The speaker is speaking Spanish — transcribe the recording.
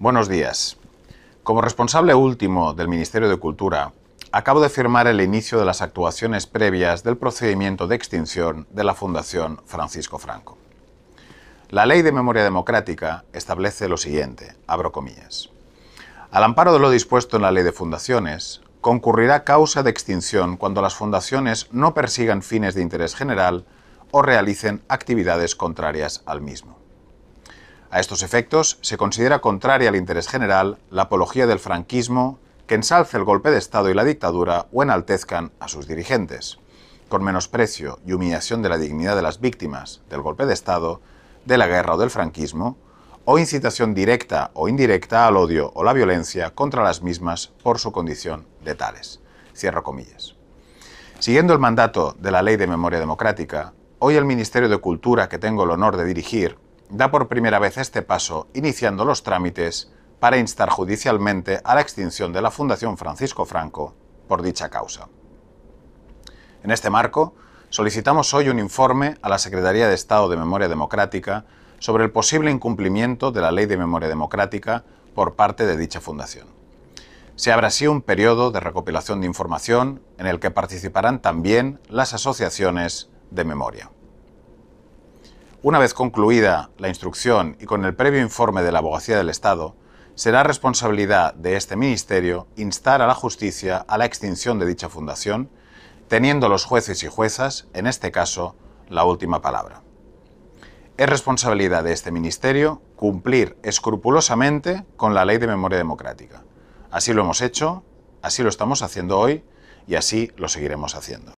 Buenos días. Como responsable último del Ministerio de Cultura, acabo de firmar el inicio de las actuaciones previas del procedimiento de extinción de la Fundación Francisco Franco. La Ley de Memoria Democrática establece lo siguiente, abro comillas. Al amparo de lo dispuesto en la Ley de Fundaciones, concurrirá causa de extinción cuando las fundaciones no persigan fines de interés general o realicen actividades contrarias al mismo. A estos efectos, se considera contraria al interés general la apología del franquismo que ensalce el golpe de Estado y la dictadura o enaltezcan a sus dirigentes, con menosprecio y humillación de la dignidad de las víctimas del golpe de Estado, de la guerra o del franquismo, o incitación directa o indirecta al odio o la violencia contra las mismas por su condición de tales. Cierro comillas. Siguiendo el mandato de la Ley de Memoria Democrática, hoy el Ministerio de Cultura que tengo el honor de dirigir da por primera vez este paso, iniciando los trámites para instar judicialmente a la extinción de la Fundación Francisco Franco por dicha causa. En este marco, solicitamos hoy un informe a la Secretaría de Estado de Memoria Democrática sobre el posible incumplimiento de la Ley de Memoria Democrática por parte de dicha fundación. Se abre así un periodo de recopilación de información en el que participarán también las asociaciones de memoria. Una vez concluida la instrucción y con el previo informe de la Abogacía del Estado, será responsabilidad de este Ministerio instar a la justicia a la extinción de dicha fundación, teniendo los jueces y juezas, en este caso, la última palabra. Es responsabilidad de este Ministerio cumplir escrupulosamente con la Ley de Memoria Democrática. Así lo hemos hecho, así lo estamos haciendo hoy y así lo seguiremos haciendo.